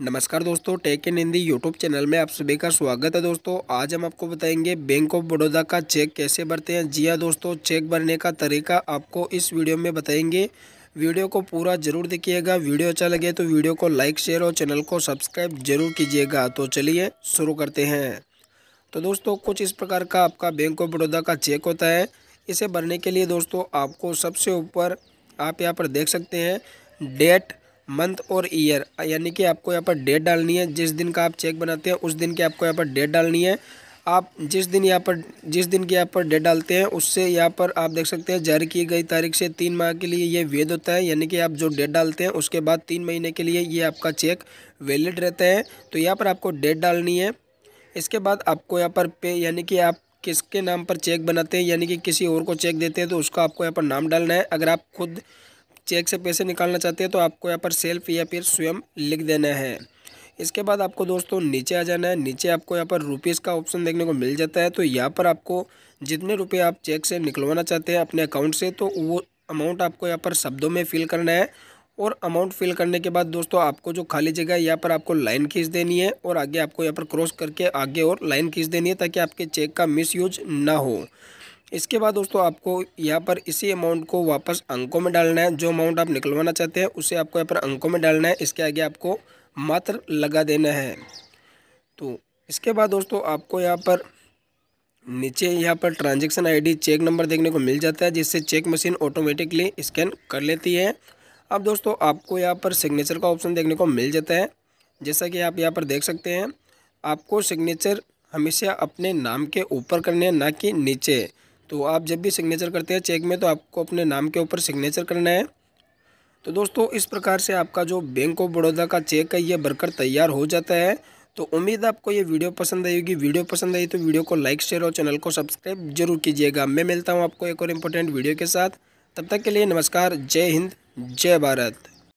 नमस्कार दोस्तों tech in Hindi YouTube channel में आप सभी का स्वागत है दोस्तों आज हम आपको बताएंगे बैंक ऑफ बड़ौदा का चेक कैसे भरते हैं जी हाँ दोस्तों चेक भरने का तरीका आपको इस वीडियो में बताएंगे वीडियो को पूरा जरूर देखिएगा वीडियो अच्छा लगे तो वीडियो को लाइक शेयर और चैनल को सब्सक्राइब जरूर कीजिएगा तो चलिए शुरू करते हैं तो दोस्तों कुछ इस प्रकार का आपका बैंक ऑफ बड़ौदा का चेक होता है इसे भरने के लिए दोस्तों आपको सबसे ऊपर आप यहाँ पर देख सकते हैं डेट मंथ और ईयर यानी कि आपको यहाँ पर डेट डालनी है जिस दिन का आप चेक बनाते हैं उस दिन की आपको यहाँ पर डेट डालनी है आप जिस दिन यहाँ पर जिस दिन की यहाँ पर डेट डालते हैं उससे यहाँ पर आप देख सकते हैं जारी की गई तारीख से तीन माह के लिए ये वेद होता है यानी कि आप जो डेट डालते हैं उसके बाद तीन महीने के लिए ये आपका चेक वैलिड रहता है तो यहाँ पर आपको डेट डालनी है इसके बाद आपको यहाँ पर पे यानी कि आप किसके नाम पर चेक बनाते हैं यानी कि किसी और को चेक देते हैं तो उसका आपको यहाँ पर नाम डालना है अगर आप खुद चेक से पैसे निकालना चाहते हैं तो आपको यहाँ पर सेल्फ या फिर स्वयं लिख देना है इसके बाद आपको दोस्तों नीचे आ जाना है नीचे आपको यहाँ पर रुपीज़ का ऑप्शन देखने को मिल जाता है तो यहाँ पर आपको जितने रुपये आप चेक से निकलवाना चाहते हैं अपने अकाउंट से तो वो अमाउंट आपको यहाँ पर शब्दों में फिल करना है और अमाउंट फिल करने के बाद दोस्तों आपको जो खाली जगह है यहाँ पर आपको लाइन खींच देनी है और आगे आपको यहाँ पर क्रॉस करके आगे और लाइन खींच देनी है ताकि आपके चेक का मिस यूज ना हो इसके बाद दोस्तों आपको यहाँ पर इसी अमाउंट को वापस अंकों में डालना है जो अमाउंट आप निकलवाना चाहते हैं उसे आपको यहाँ पर अंकों में डालना है इसके आगे आपको मात्र लगा देना है तो इसके बाद दोस्तों आपको यहाँ पर नीचे यहाँ per transaction ID check number देखने को मिल जाता है जिससे चेक मशीन ऑटोमेटिकली स्कैन कर लेती है अब दोस्तों आपको यहाँ पर सिग्नेचर का ऑप्शन देखने को मिल जाता है जैसा कि आप यहाँ पर देख सकते हैं आपको सिग्नेचर हमेशा अपने नाम के ऊपर करने हैं ना कि नीचे तो आप जब भी सिग्नेचर करते हैं चेक में तो आपको अपने नाम के ऊपर सिग्नेचर करना है तो दोस्तों इस प्रकार से आपका जो बैंक ऑफ बड़ौदा का चेक है ये भरकर तैयार हो जाता है तो उम्मीद आपको ये वीडियो पसंद आई होगी वीडियो पसंद आई तो वीडियो को लाइक शेयर और चैनल को सब्सक्राइब जरूर कीजिएगा मैं मिलता हूँ आपको एक और इम्पोर्टेंट वीडियो के साथ तब तक के लिए नमस्कार जय हिंद जय भारत